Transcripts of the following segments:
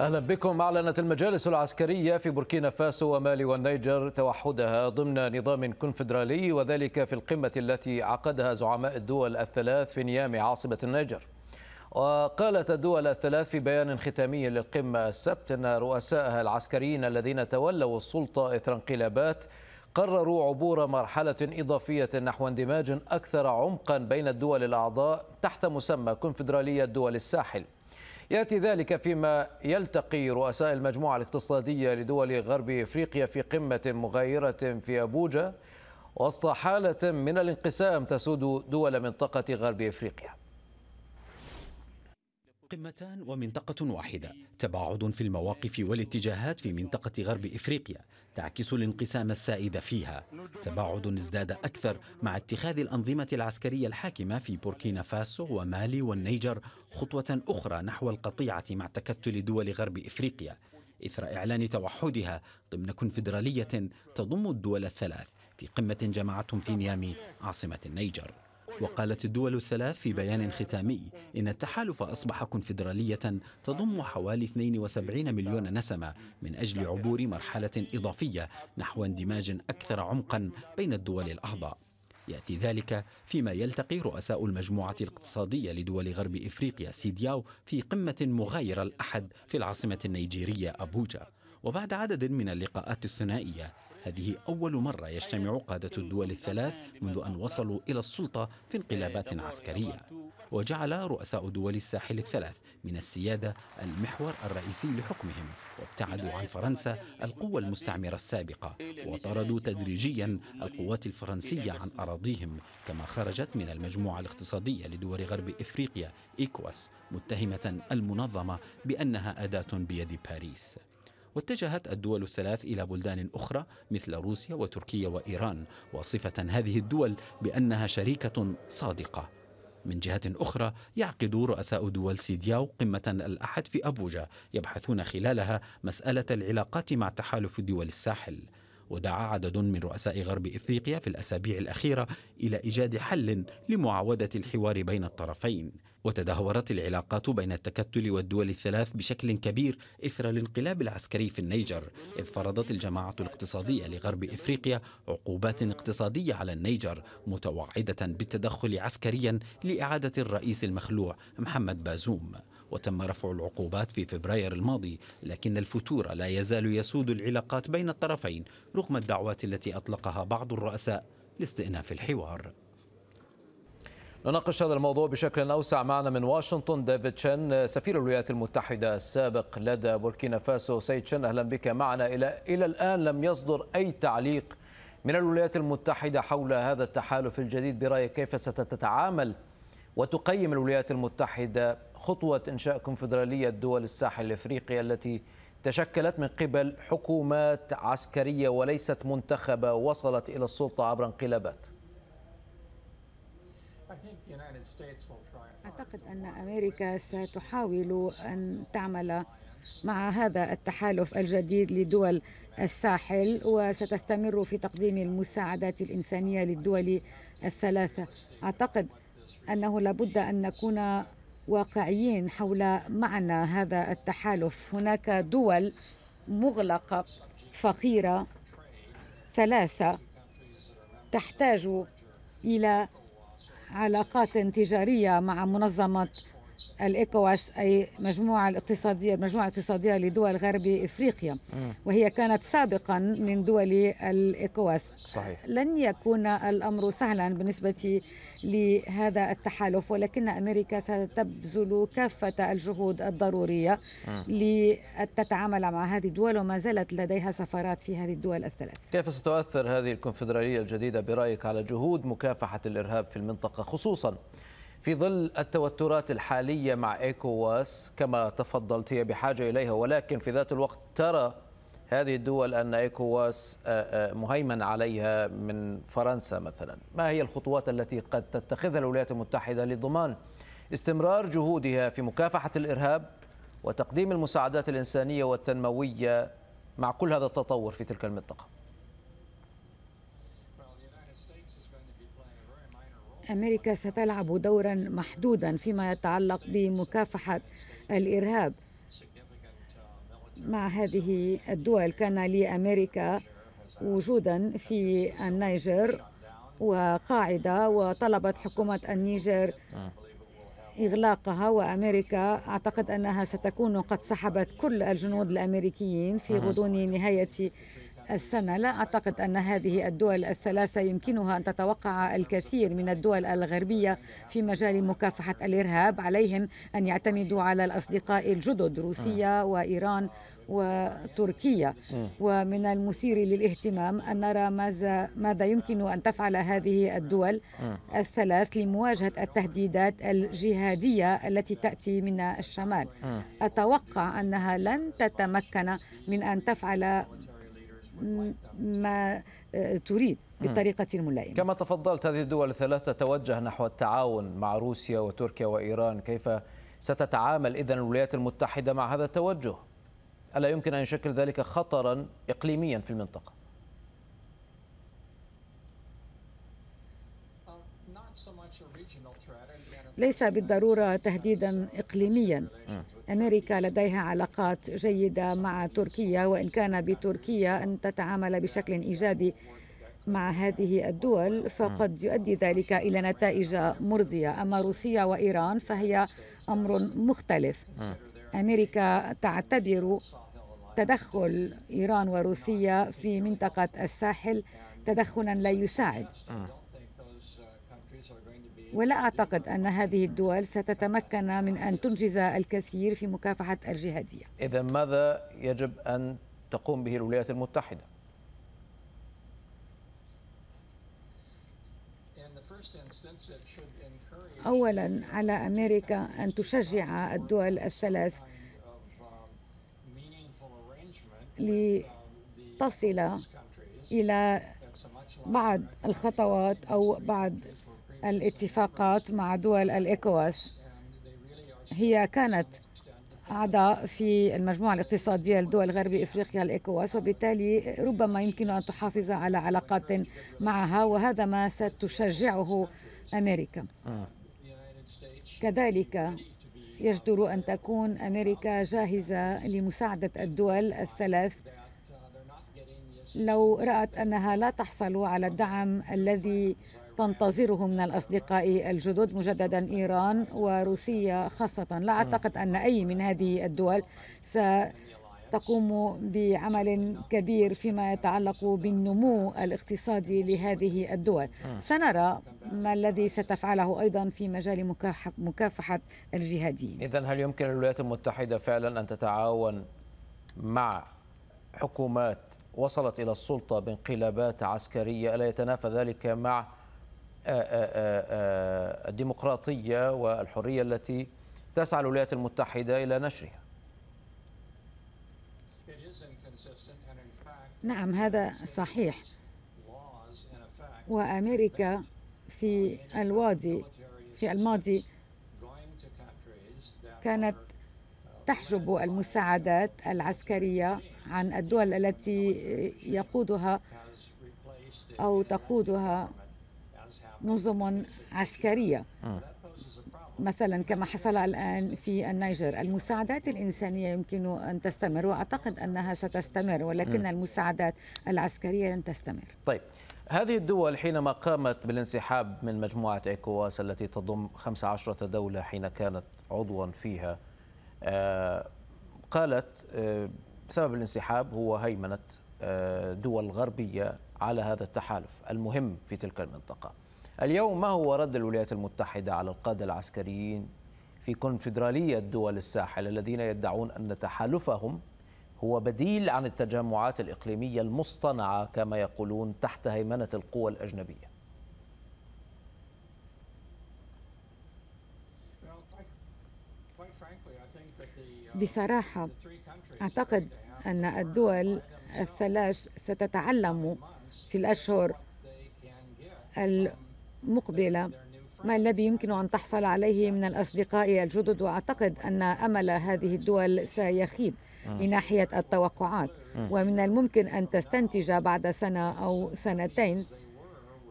أهلا بكم أعلنت المجالس العسكرية في بوركينا فاسو ومالي والنيجر توحدها ضمن نظام كونفدرالي وذلك في القمة التي عقدها زعماء الدول الثلاث في نيامي عاصمة النيجر وقالت الدول الثلاث في بيان ختامي للقمة السبت أن رؤسائها العسكريين الذين تولوا السلطة إثر انقلابات قرروا عبور مرحلة إضافية نحو اندماج أكثر عمقا بين الدول الأعضاء تحت مسمى كونفدرالية دول الساحل يأتي ذلك فيما يلتقي رؤساء المجموعة الاقتصادية لدول غرب إفريقيا في قمة مغايرة في أبوجا وسط حالة من الانقسام تسود دول منطقة غرب إفريقيا قمتان ومنطقة واحدة تباعد في المواقف والاتجاهات في منطقة غرب إفريقيا تعكس الانقسام السائد فيها تباعد ازداد أكثر مع اتخاذ الأنظمة العسكرية الحاكمة في بوركينا فاسو ومالي والنيجر خطوة أخرى نحو القطيعة مع تكتل دول غرب إفريقيا إثر إعلان توحدها ضمن كونفدرالية تضم الدول الثلاث في قمة جمعتهم في نيامي عاصمة النيجر وقالت الدول الثلاث في بيان ختامي إن التحالف أصبح كونفدرالية تضم حوالي 72 مليون نسمة من أجل عبور مرحلة إضافية نحو اندماج أكثر عمقا بين الدول الأعضاء يأتي ذلك فيما يلتقي رؤساء المجموعة الاقتصادية لدول غرب إفريقيا سيدياو في قمة مغايرة الأحد في العاصمة النيجيرية أبوجا وبعد عدد من اللقاءات الثنائية هذه أول مرة يجتمع قادة الدول الثلاث منذ أن وصلوا إلى السلطة في انقلابات عسكرية وجعل رؤساء دول الساحل الثلاث من السيادة المحور الرئيسي لحكمهم وابتعدوا عن فرنسا القوة المستعمرة السابقة وطردوا تدريجيا القوات الفرنسية عن أراضيهم كما خرجت من المجموعة الاقتصادية لدول غرب إفريقيا إيكواس متهمة المنظمة بأنها أداة بيد باريس واتجهت الدول الثلاث إلى بلدان أخرى مثل روسيا وتركيا وإيران وصفة هذه الدول بأنها شريكة صادقة من جهة أخرى يعقد رؤساء دول سيدياو قمة الأحد في أبوجا يبحثون خلالها مسألة العلاقات مع تحالف دول الساحل ودعا عدد من رؤساء غرب افريقيا في الاسابيع الاخيره الى ايجاد حل لمعاوده الحوار بين الطرفين وتدهورت العلاقات بين التكتل والدول الثلاث بشكل كبير إثر الانقلاب العسكري في النيجر إذ فرضت الجماعة الاقتصادية لغرب إفريقيا عقوبات اقتصادية على النيجر متوعدة بالتدخل عسكريا لإعادة الرئيس المخلوع محمد بازوم وتم رفع العقوبات في فبراير الماضي لكن الفتور لا يزال يسود العلاقات بين الطرفين رغم الدعوات التي أطلقها بعض الرؤساء لاستئناف الحوار نناقش هذا الموضوع بشكل أوسع معنا من واشنطن ديفيد تشن سفير الولايات المتحدة السابق لدى بوركينا فاسو سيد تشن أهلا بك معنا إلى إلى الآن لم يصدر أي تعليق من الولايات المتحدة حول هذا التحالف الجديد برأيك كيف ستتعامل وتقيم الولايات المتحدة خطوة إنشاء كونفدرالية دول الساحل الإفريقي التي تشكلت من قبل حكومات عسكرية وليست منتخبة وصلت إلى السلطة عبر انقلابات أعتقد أن أمريكا ستحاول أن تعمل مع هذا التحالف الجديد لدول الساحل وستستمر في تقديم المساعدات الإنسانية للدول الثلاثة أعتقد أنه لابد أن نكون واقعيين حول معنى هذا التحالف هناك دول مغلقة فقيرة ثلاثة تحتاج إلى علاقات تجارية مع منظمة الإيكواس أي مجموعة الاقتصادية المجموعة الاقتصادية لدول غرب إفريقيا وهي كانت سابقا من دول الإيكواس صحيح. لن يكون الأمر سهلا بالنسبة لهذا التحالف ولكن أمريكا ستبذل كافة الجهود الضرورية لتتعامل مع هذه الدول وما زالت لديها سفارات في هذه الدول الثلاث كيف ستؤثر هذه الكونفدرالية الجديدة برأيك على جهود مكافحة الإرهاب في المنطقة خصوصا في ظل التوترات الحالية مع إيكواس كما تفضلت هي بحاجة إليها ولكن في ذات الوقت ترى هذه الدول أن إيكواس آه، آه، مهيمن عليها من فرنسا مثلا ما هي الخطوات التي قد تتخذها الولايات المتحدة لضمان استمرار جهودها في مكافحة الإرهاب وتقديم المساعدات الإنسانية والتنموية مع كل هذا التطور في تلك المنطقة أمريكا ستلعب دورا محدودا فيما يتعلق بمكافحة الإرهاب مع هذه الدول كان لأمريكا وجودا في النيجر وقاعدة وطلبت حكومة النيجر آه. إغلاقها وأمريكا أعتقد أنها ستكون قد سحبت كل الجنود الأمريكيين في غضون نهاية السنة لا أعتقد أن هذه الدول الثلاثة يمكنها أن تتوقع الكثير من الدول الغربية في مجال مكافحة الإرهاب عليهم أن يعتمدوا على الأصدقاء الجدد روسيا وإيران وتركيا ومن المثير للاهتمام أن نرى ماذا ماذا يمكن أن تفعل هذه الدول الثلاث لمواجهة التهديدات الجهادية التي تأتي من الشمال أتوقع أنها لن تتمكن من أن تفعل ما آه، تريد بالطريقة الملائمة كما تفضلت هذه الدول الثلاثة تتوجه نحو التعاون مع روسيا وتركيا وإيران كيف ستتعامل إذن الولايات المتحدة مع هذا التوجه ألا يمكن أن يشكل ذلك خطرا إقليميا في المنطقة uh, ليس بالضروره تهديدا اقليميا امريكا لديها علاقات جيده مع تركيا وان كان بتركيا ان تتعامل بشكل ايجابي مع هذه الدول فقد يؤدي ذلك الى نتائج مرضيه اما روسيا وايران فهي امر مختلف امريكا تعتبر تدخل ايران وروسيا في منطقه الساحل تدخلا لا يساعد ولا أعتقد أن هذه الدول ستتمكن من أن تنجز الكثير في مكافحة الجهادية إذا ماذا يجب أن تقوم به الولايات المتحدة؟ أولا على أمريكا أن تشجع الدول الثلاث لتصل إلى بعض الخطوات أو بعض الاتفاقات مع دول الإكواس هي كانت أعضاء في المجموعة الاقتصادية لدول غرب إفريقيا الإكواس وبالتالي ربما يمكن أن تحافظ على علاقات معها وهذا ما ستشجعه أمريكا كذلك يجدر أن تكون أمريكا جاهزة لمساعدة الدول الثلاث لو رأت أنها لا تحصل على الدعم الذي تنتظره من الأصدقاء الجدد مجددا إيران وروسيا خاصة لا نعم. أعتقد أن أي من هذه الدول س تقوم بعمل كبير فيما يتعلق بالنمو الاقتصادي لهذه الدول نعم. سنرى ما الذي ستفعله أيضا في مجال مكافحة الجهاديين إذا هل يمكن للولايات المتحدة فعلا أن تتعاون مع حكومات وصلت إلى السلطة بانقلابات عسكرية ألا يتنافى ذلك مع آه، آه، آه، الديمقراطية والحرية التي تسعى الولايات المتحدة إلى نشرها نعم هذا صحيح وأمريكا في الوادي في الماضي كانت تحجب المساعدات العسكرية عن الدول التي يقودها أو تقودها نظم عسكريه مثلا كما حصل الآن في النيجر المساعدات الإنسانية يمكن أن تستمر وأعتقد أنها ستستمر ولكن م. المساعدات العسكرية لن تستمر طيب هذه الدول حينما قامت بالانسحاب من مجموعة إيكواس التي تضم 15 دولة حين كانت عضوا فيها آه، قالت آه، سبب الانسحاب هو هيمنة آه، دول غربية على هذا التحالف المهم في تلك المنطقة اليوم ما هو رد الولايات المتحدة على القادة العسكريين في كونفدرالية دول الساحل الذين يدعون أن تحالفهم هو بديل عن التجمعات الإقليمية المصطنعة كما يقولون تحت هيمنة القوى الأجنبية بصراحة أعتقد أن الدول الثلاث ستتعلم في الأشهر مقبلة ما الذي يمكن أن تحصل عليه من الأصدقاء الجدد وأعتقد أن أمل هذه الدول سيخيب من ناحية التوقعات ومن الممكن أن تستنتج بعد سنة أو سنتين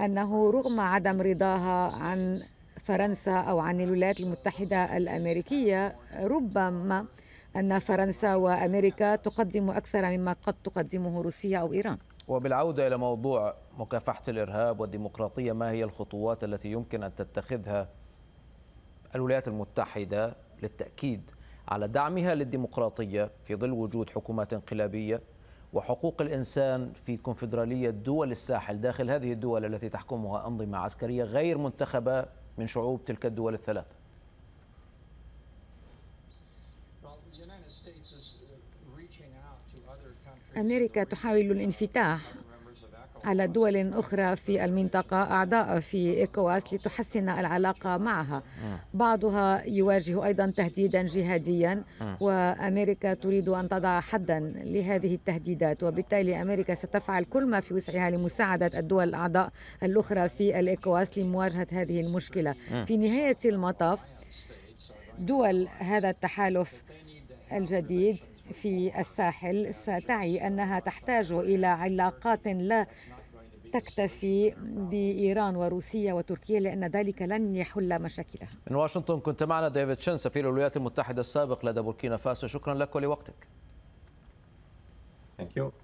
أنه رغم عدم رضاها عن فرنسا أو عن الولايات المتحدة الأمريكية ربما أن فرنسا وأمريكا تقدم أكثر مما قد تقدمه روسيا أو إيران وبالعودة إلى موضوع مكافحة الإرهاب والديمقراطية ما هي الخطوات التي يمكن أن تتخذها الولايات المتحدة للتأكيد على دعمها للديمقراطية في ظل وجود حكومات انقلابية وحقوق الإنسان في كونفدرالية دول الساحل داخل هذه الدول التي تحكمها أنظمة عسكرية غير منتخبة من شعوب تلك الدول الثلاث أمريكا تحاول الانفتاح على دول أخرى في المنطقة أعضاء في إيكواس لتحسن العلاقة معها بعضها يواجه أيضا تهديدا جهاديا وأمريكا تريد أن تضع حدا لهذه التهديدات وبالتالي أمريكا ستفعل كل ما في وسعها لمساعدة الدول الأعضاء الأخرى في الإيكواس لمواجهة هذه المشكلة في نهاية المطاف دول هذا التحالف الجديد في الساحل ستعي أنها تحتاج إلى علاقات لا تكتفي بإيران وروسيا وتركيا لأن ذلك لن يحل مشاكلها من واشنطن كنت معنا ديفيد شن سفير الولايات المتحدة السابق لدى بوركينا فاسو شكرا لك ولوقتك Thank you.